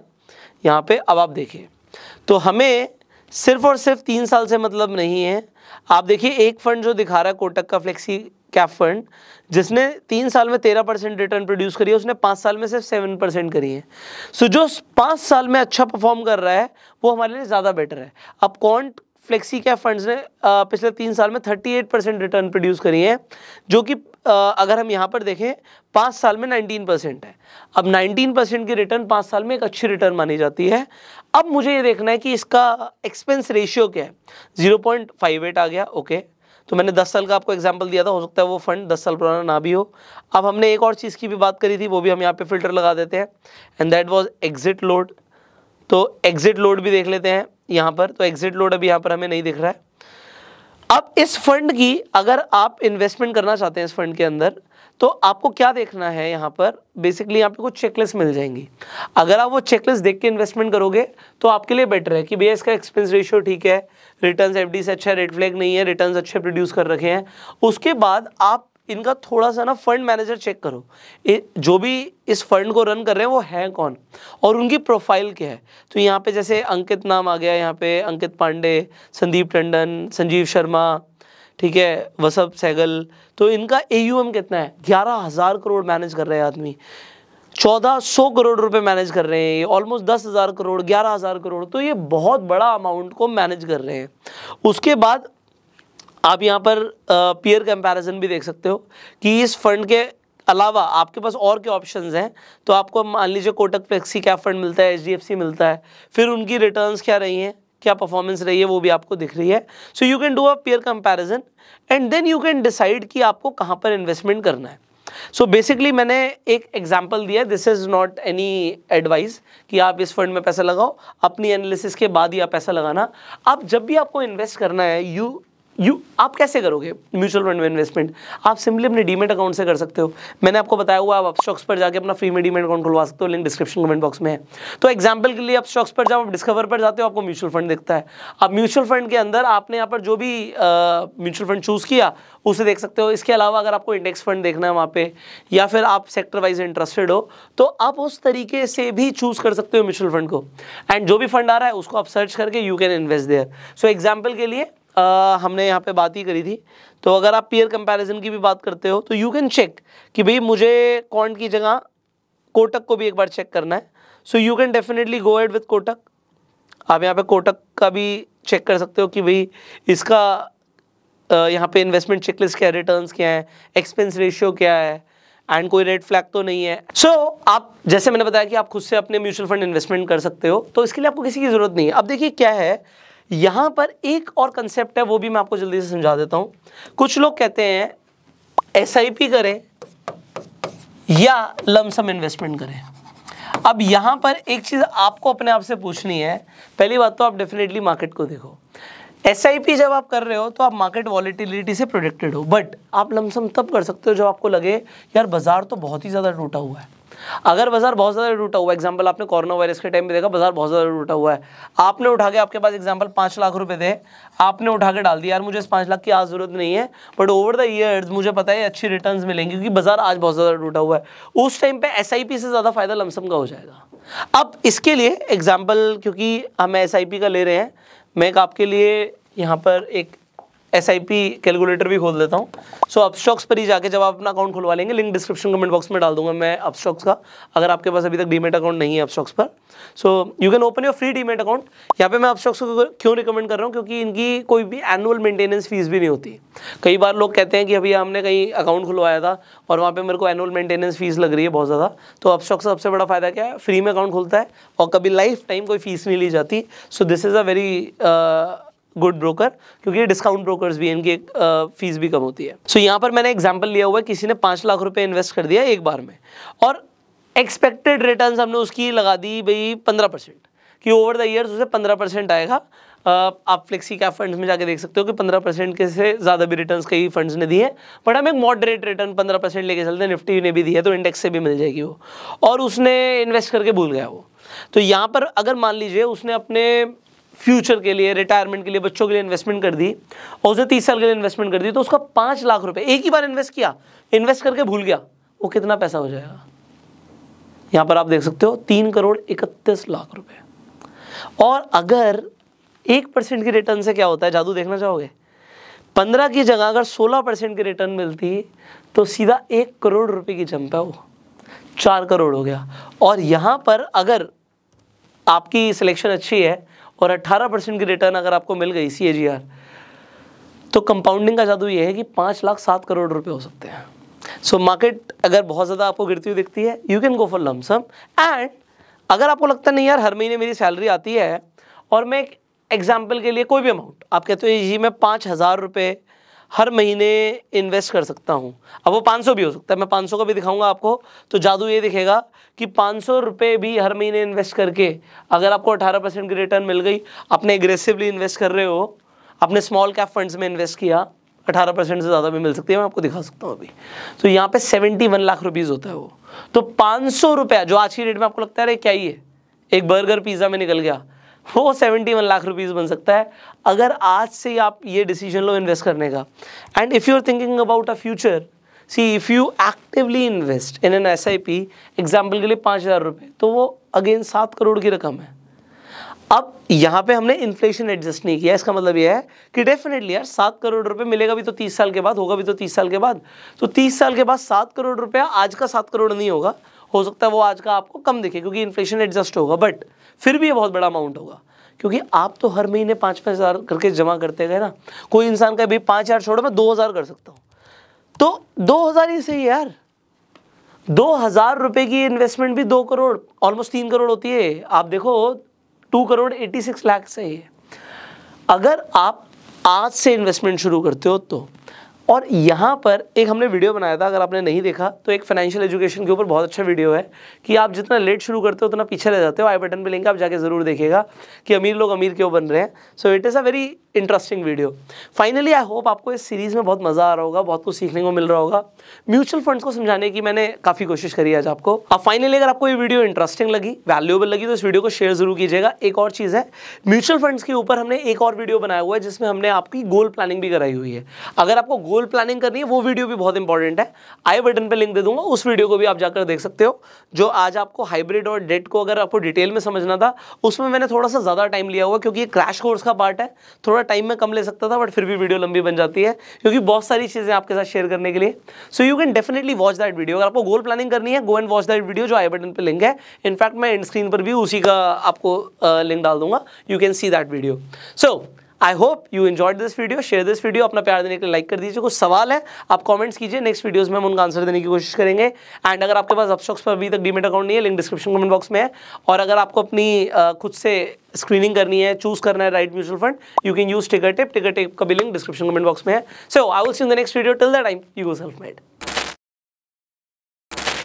यहाँ पे अब आप देखिए तो हमें सिर्फ और सिर्फ तीन साल से मतलब नहीं है आप देखिए एक फंड जो दिखा रहा है कोटक का फ्लेक्सी कैप फंड जिसने तीन साल में तेरह परसेंट रिटर्न प्रोड्यूस करी है उसने पाँच साल में सिर्फ सेवन परसेंट करी है सो so, जो पाँच साल में अच्छा परफॉर्म कर रहा है वो हमारे लिए ज़्यादा बेटर है अब कौन फ्लेक्सी कैप फंड्स ने पिछले तीन साल में एट परसेंट रिटर्न प्रोड्यूस करी है जो कि अगर हम यहाँ पर देखें पाँच साल में नाइनटीन परसेंट है अब नाइनटीन परसेंट की रिटर्न पाँच साल में एक अच्छी रिटर्न मानी जाती है अब मुझे ये देखना है कि इसका एक्सपेंस रेशियो क्या है जीरो पॉइंट फाइव एट आ गया ओके तो मैंने दस साल का आपको एग्जाम्पल दिया था हो सकता है वो फंड दस साल पुराना ना भी हो अब हमने एक और चीज़ की भी बात करी थी वो भी हम यहाँ पे फिल्टर लगा देते हैं and that was exit load तो एग्जिट लोड भी देख लेते हैं यहाँ पर तो एग्जिट लोड अभी यहाँ पर हमें नहीं दिख रहा है अब इस फंड की अगर आप इन्वेस्टमेंट करना चाहते हैं इस फंड के अंदर तो आपको क्या देखना है यहाँ पर बेसिकली आपको कुछ चेकलिस्ट मिल जाएंगी अगर आप वो चेकलिस्ट देख के इन्वेस्टमेंट करोगे तो आपके लिए बेटर है कि भैया इसका एक्सपेंस रेशियो ठीक है रिटर्न्स एफडी से अच्छा रेड फ्लैग नहीं है रिटर्न्स अच्छे प्रोड्यूस कर रखे हैं उसके बाद आप इनका थोड़ा सा ना फंड मैनेजर चेक करो जो भी इस फंड को रन कर रहे हैं वो हैं कौन और उनकी प्रोफाइल क्या है तो यहाँ पे जैसे अंकित नाम आ गया यहाँ पे अंकित पांडे संदीप टंडन संजीव शर्मा ठीक है वसब सहगल तो इनका ए कितना है ग्यारह हज़ार करोड़ मैनेज कर रहे हैं आदमी चौदह सौ करोड़ रुपए मैनेज कर रहे हैं ये ऑलमोस्ट दस हज़ार करोड़ ग्यारह हज़ार करोड़ तो ये बहुत बड़ा अमाउंट को मैनेज कर रहे हैं उसके बाद आप यहाँ पर पीयर कंपैरिजन भी देख सकते हो कि इस फंड के अलावा आपके पास और क्या ऑप्शंस हैं तो आपको मान लीजिए कोटक फ्लेक्सी क्या फंड मिलता है एच मिलता है फिर उनकी रिटर्न्स क्या रही हैं क्या परफॉर्मेंस रही है वो भी आपको दिख रही है so you can do a pair comparison and then you can decide कि आपको कहाँ पर इन्वेस्टमेंट करना है सो so बेसिकली मैंने एक एग्जाम्पल दिया this is not any advice कि आप इस फंड में पैसा लगाओ अपनी एनालिसिस के बाद ही आप पैसा लगाना आप जब भी आपको इन्वेस्ट करना है यू यू आप कैसे करोगे म्यूचुअल फंड में इन्वेस्टमेंट आप सिंपली अपने डीमेट अकाउंट से कर सकते हो मैंने आपको बताया हुआ आप स्टॉक्स पर जाके अपना फ्री में डीमेट अकाउंट खुलवा सकते हो लिंक डिस्क्रिप्शन कमेंट बॉक्स में है तो एग्जाम्पल के लिए आप स्टॉक्स पर जाओ आप डिस्कवर पर जाते हो आपको म्यूचुअल फंड दिखता है आप म्यूचुअल फंड के अंदर आपने यहाँ पर जो भी म्यूचुअल फंड चूज़ किया उसे देख सकते हो इसके अलावा अगर आपको इंडेक्स फंड देखना है वहाँ पे या फिर आप सेक्टर वाइज इंटरेस्टेड हो तो आप उस तरीके से भी चूज़ कर सकते हो म्यूचुअल फंड को एंड जो भी फंड आ रहा है उसको आप सर्च करके you can invest there so example के लिए आ, हमने यहाँ पे बात ही करी थी तो अगर आप पीयर कंपैरिजन की भी बात करते हो तो यू कैन चेक कि भाई मुझे कॉन्ट की जगह कोटक को भी एक बार चेक करना है so you can definitely go ahead with Kotak आप यहाँ पे कोटक का भी चेक कर सकते हो कि भाई इसका यहाँ पे इन्वेस्टमेंट चेकलिस्ट क्या है रिटर्न क्या है एक्सपेंस रेशियो क्या है एंड कोई रेड फ्लैग तो नहीं है सो so, आप जैसे मैंने बताया कि आप खुद से अपने म्यूचुअल फंड इन्वेस्टमेंट कर सकते हो तो इसके लिए आपको किसी की ज़रूरत नहीं है अब देखिए क्या है यहां पर एक और कंसेप्ट है वो भी मैं आपको जल्दी से समझा देता हूं कुछ लोग कहते हैं एस करें या लमसम इन्वेस्टमेंट करें अब यहां पर एक चीज़ आपको अपने आप से पूछनी है पहली बात तो आप डेफिनेटली मार्केट को देखो एस जब आप कर रहे हो तो आप मार्केट वॉलीटिलिटी से प्रोटेक्टेड हो बट आप लमसम तब कर सकते हो जब आपको लगे यार बाजार तो बहुत ही ज़्यादा टूटा हुआ है अगर बाजार बहुत ज़्यादा टूटा हुआ एग्जाम्पल आपने कोरोना वायरस के टाइम में देखा बाजार बहुत ज़्यादा टूटा हुआ है आपने उठा के आपके पास एग्जाम्पल पाँच लाख रुपए थे आपने उठा के डाल दिया यार मुझे इस पाँच लाख की आज ज़रूरत नहीं है बट ओवर द ईयर्स मुझे पता है अच्छी रिटर्न मिलेंगे क्योंकि बाजार आज बहुत ज़्यादा टूटा हुआ है उस टाइम पर एस से ज़्यादा फ़ायदा लमसम का हो जाएगा अब इसके लिए एग्जाम्पल क्योंकि हम एस का ले रहे हैं मैं एक आपके लिए यहाँ पर एक एस आई पी कैलकुलेटर भी खोल देता हूँ सो अपस्टॉक्स पर ही जाके जब आप अपना अकाउंट खुलवा लेंगे लिंक डिस्क्रिप्शन कमेंट बॉक्स में डाल दूंगा मैं अपस्टॉक्स का अगर आपके पास अभी तक डीमेट अकाउंट नहीं है अपस्टॉक्स पर so you can open your free demat account यहाँ पे मैं अपस्टॉक्स को क्यों रिकमेंड कर रहा हूँ क्योंकि इनकी कोई भी एनुअल मेंटेनेंस फीस भी नहीं होती कई बार लोग कहते हैं कि अभी हमने कहीं अकाउंट खुलवाया था और वहाँ पर मेरे को एनुअल मेंटेनेंस फीस लग रही है बहुत ज़्यादा तो अपस्टॉक्स का सबसे बड़ा फ़ायदा क्या है फ्री में अकाउंट खुलता है और कभी लाइफ टाइम कोई फीस नहीं ली जाती so this is a very good broker क्योंकि डिस्काउंट ब्रोकर्स भी इनकी फीस भी कम होती है सो so, यहाँ पर मैंने एग्जाम्पल लिया हुआ है किसी ने पाँच लाख रुपये इन्वेस्ट कर दिया एक बार में और एक्सपेक्टेड रिटर्न हमने उसकी लगा दी भाई पंद्रह परसेंट कि ओवर द ईयर उसे पंद्रह परसेंट आएगा आप फ्लेक्सी कैप फंड्स में जाके देख सकते हो कि पंद्रह परसेंट के से ज़्यादा भी रिटर्न्स कई फंड्स ने दिए बट हम एक मॉडरेट रिटर्न पंद्रह परसेंट लेके चलते हैं निफ्टी ने भी दी है तो इंडेक्स से भी मिल जाएगी वो और उसने इन्वेस्ट करके भूल गया वो तो यहाँ पर अगर मान लीजिए उसने अपने फ्यूचर के लिए रिटायरमेंट के लिए बच्चों के लिए इन्वेस्टमेंट कर दी और उसने तीस साल के लिए इन्वेस्टमेंट कर दी तो उसका पांच लाख रुपए एक ही बार इन्वेस्ट किया इन्वेस्ट करके भूल गया वो कितना पैसा हो जाएगा यहां पर आप देख सकते हो तीन करोड़ इकतीस लाख रुपए और अगर एक परसेंट के रिटर्न से क्या होता है जादू देखना चाहोगे पंद्रह की जगह अगर सोलह परसेंट की रिटर्न मिलती तो सीधा एक करोड़ रुपए की जम है वो चार करोड़ हो गया और यहाँ पर अगर आपकी सिलेक्शन अच्छी है और 18 परसेंट की रिटर्न अगर आपको मिल गई सी तो कंपाउंडिंग का जादू ये है कि पाँच लाख सात करोड़ रुपए हो सकते हैं सो so, मार्केट अगर बहुत ज़्यादा आपको गिरती हुई दिखती है you can go for lump sum and अगर आपको लगता नहीं यार हर महीने मेरी सैलरी आती है और मैं एक एग्जाम्पल के लिए कोई भी अमाउंट आप कहते हो जी मैं पाँच हज़ार रुपये हर महीने इन्वेस्ट कर सकता हूँ अब वो सौ भी हो सकता है मैं सौ का भी दिखाऊंगा आपको तो जादू ये दिखेगा कि पाँच सौ भी हर महीने इन्वेस्ट करके अगर आपको अठारह परसेंट की रिटर्न मिल गई आपने एग्रेसिवली इन्वेस्ट कर रहे हो आपने स्मॉल कैप फंड्स में इन्वेस्ट किया 18 परसेंट से ज़्यादा भी मिल सकती है मैं आपको दिखा सकता हूँ अभी तो यहाँ पे 71 लाख रुपीज़ होता है वो तो पाँच सौ रुपया जो आज की डेट में आपको लगता है अरे क्या ही है एक बर्गर पिज़्ज़ा में निकल गया वो सेवेंटी वन लाख रुपीज़ बन सकता है अगर आज से आप ये डिसीजन लो इन्वेस्ट करने का and if you are thinking about a future see if you actively invest in an S I P example के लिए पाँच हज़ार रुपये तो वो अगेन सात करोड़ की रकम है अब यहाँ पे हमने इन्फ्लेशन एडजस्ट नहीं किया इसका मतलब ये है कि डेफिनेटली यार सात करोड़ रुपए मिलेगा भी तो तीस साल के बाद होगा भी तो तीस साल के बाद तो तीस साल के बाद सात करोड़ रुपया आज का सात करोड़ नहीं होगा हो सकता है वो आज का आपको कम दिखे क्योंकि इन्फ्लेशन एडजस्ट होगा बट फिर भी ये बहुत बड़ा अमाउंट होगा क्योंकि आप तो हर महीने पाँच पाँच हज़ार करके जमा करते गए ना कोई इंसान का भाई पाँच हज़ार छोड़ो मैं दो हज़ार कर सकता हूँ तो दो हज़ार ही सही यार दो हज़ार रुपये की इन्वेस्टमेंट भी दो करोड़ ऑलमोस्ट तीन करोड़ होती है आप देखो two crore eighty six lakh सही है अगर आप आज से इन्वेस्टमेंट शुरू करते हो तो और यहाँ पर एक हमने वीडियो बनाया था अगर आपने नहीं देखा तो एक फाइनेंशियल एजुकेशन के ऊपर बहुत अच्छा वीडियो है कि आप जितना लेट शुरू करते हो उतना पीछे रह जाते हो आई बटन पर लिंक आप जाके ज़रूर देखेगा कि अमीर लोग अमीर क्यों बन रहे हैं so it is a very interesting video finally I hope आपको इस सीरीज़ में बहुत मज़ा आ रहा होगा बहुत कुछ सीखने को मिल रहा होगा म्यूचुअल फंड्स को समझाने की मैंने काफ़ी कोशिश करी आज आपको अब फाइनली अगर आपको ये वीडियो इंटरेस्टिंग लगी वैल्यूएबल लगी तो इस वीडियो को शेयर जरूर कीजिएगा एक और चीज़ है म्यूचुअल फंड्स के ऊपर हमने एक और वीडियो बनाया हुआ है जिसमें हमने आपकी गोल प्लानिंग भी कराई हुई है अगर आपको गोल प्लानिंग करनी है वो वीडियो भी बहुत इंपॉर्टेंट है आई बटन पर लिंक दे दूंगा उस वीडियो को भी आप जाकर देख सकते हो जो आज आपको हाइब्रिड और डेट को अगर आपको डिटेल में समझना था उसमें मैंने थोड़ा सा ज़्यादा टाइम लिया हुआ क्योंकि ये क्रैश कोर्स का पार्ट है थोड़ा थोड़ा टाइम में कम ले सकता था बट फिर भी वीडियो लंबी बन जाती है क्योंकि बहुत सारी चीज़ें आपके साथ शेयर करने के लिए so you can definitely watch that video अगर आपको गोल प्लानिंग करनी है go and watch that video जो आई बटन पर लिंक है इनफैक्ट मैं एंड स्क्रीन पर भी उसी का आपको लिंक डाल दूंगा you can see that video so I hope you enjoy this video share this video अपना प्यार देने के लिए लाइक कर दीजिए कुछ सवाल है आप कमेंट्स कीजिए नेक्स्ट वीडियोस में हम उनका आंसर देने की कोशिश करेंगे एंड अगर आपके पास अपस्टॉक्स पर अभी तक डीमेट अकाउंट नहीं है लिंक डिस्क्रिप्शन कमेंट बॉक्स में है और अगर आपको अपनी खुद से स्क्रीनिंग करनी है चूज करना है right mutual fund you can use Tickertape Tickertape का भी लिंक डिस्क्रिप्शन कमेंट बॉक्स में है so I will see in the next video till the time you go self made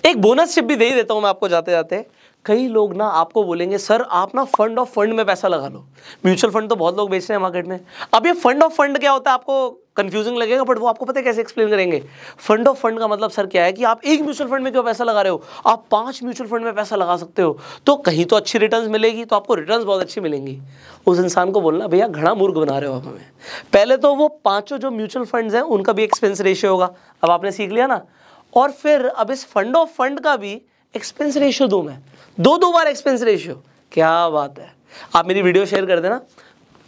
एक bonus शिप भी दे ही देता हूँ मैं आपको जाते जाते कई लोग ना आपको बोलेंगे सर आप ना फंड ऑफ फंड में पैसा लगा लो म्यूचुअल फंड तो बहुत लोग बेच रहे हैं मार्केट में अब ये फंड ऑफ फंड क्या होता है आपको कंफ्यूजिंग लगेगा बट वो आपको पता है कैसे एक्सप्लेन करेंगे फंड ऑफ फंड का मतलब सर क्या है कि आप एक म्यूचुअल फंड में क्यों पैसा लगा रहे हो आप पांच म्यूचुअल फंड में पैसा लगा सकते हो तो कहीं तो अच्छी रिटर्न मिलेगी तो आपको रिटर्न बहुत अच्छी मिलेंगी उस इंसान को बोलना भैया घड़ा मूर्ख बना रहे हो आप हमें पहले तो वो पाँचों जो म्यूचुअल फंड हैं उनका भी एक्सपेंस रेशियो होगा अब आपने सीख लिया ना और फिर अब इस फंड ऑफ फंड का भी एक्सपेंस रेशियो दो मैं दो दो बार एक्सपेंस रेशियो क्या बात है आप मेरी वीडियो शेयर कर देना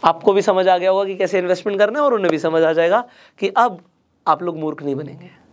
आपको भी समझ आ गया होगा कि कैसे इन्वेस्टमेंट करना है और उन्हें भी समझ आ जाएगा कि अब आप लोग मूर्ख नहीं बनेंगे